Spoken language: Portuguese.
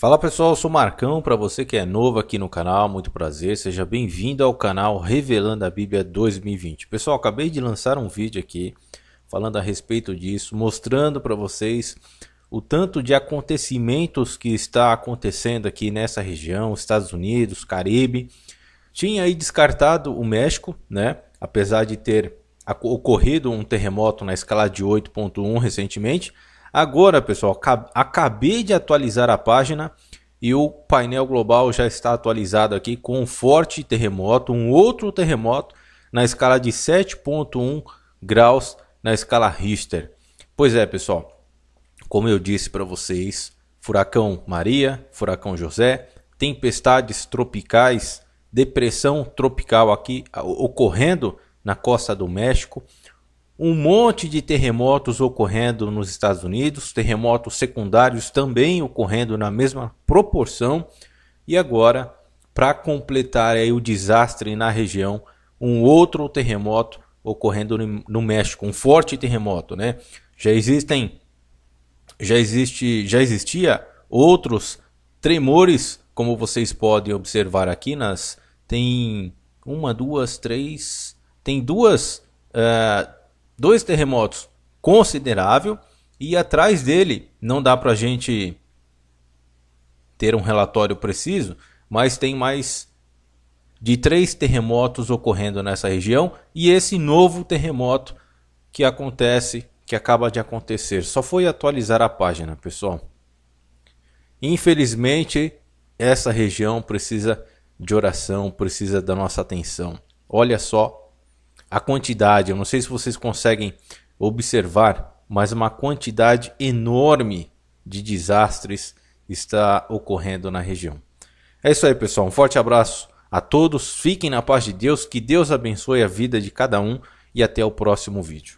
Fala pessoal, eu sou Marcão, para você que é novo aqui no canal, muito prazer, seja bem-vindo ao canal Revelando a Bíblia 2020. Pessoal, acabei de lançar um vídeo aqui falando a respeito disso, mostrando para vocês o tanto de acontecimentos que está acontecendo aqui nessa região, Estados Unidos, Caribe. Tinha aí descartado o México, né? Apesar de ter ocorrido um terremoto na escala de 8.1 recentemente, Agora, pessoal, acabei de atualizar a página e o painel global já está atualizado aqui com um forte terremoto, um outro terremoto na escala de 7.1 graus na escala Richter. Pois é, pessoal. Como eu disse para vocês, furacão Maria, furacão José, tempestades tropicais, depressão tropical aqui ocorrendo na costa do México, um monte de terremotos ocorrendo nos Estados Unidos, terremotos secundários também ocorrendo na mesma proporção, e agora, para completar aí o desastre na região, um outro terremoto ocorrendo no México, um forte terremoto, né? Já existem já existe, já existia outros tremores, como vocês podem observar aqui nas tem uma, duas, três, tem duas uh, dois terremotos considerável e atrás dele não dá para a gente ter um relatório preciso, mas tem mais de três terremotos ocorrendo nessa região e esse novo terremoto que acontece, que acaba de acontecer. Só foi atualizar a página, pessoal. Infelizmente, essa região precisa de oração, precisa da nossa atenção. Olha só a quantidade, eu não sei se vocês conseguem observar, mas uma quantidade enorme de desastres está ocorrendo na região. É isso aí, pessoal. Um forte abraço a todos. Fiquem na paz de Deus. Que Deus abençoe a vida de cada um. E até o próximo vídeo.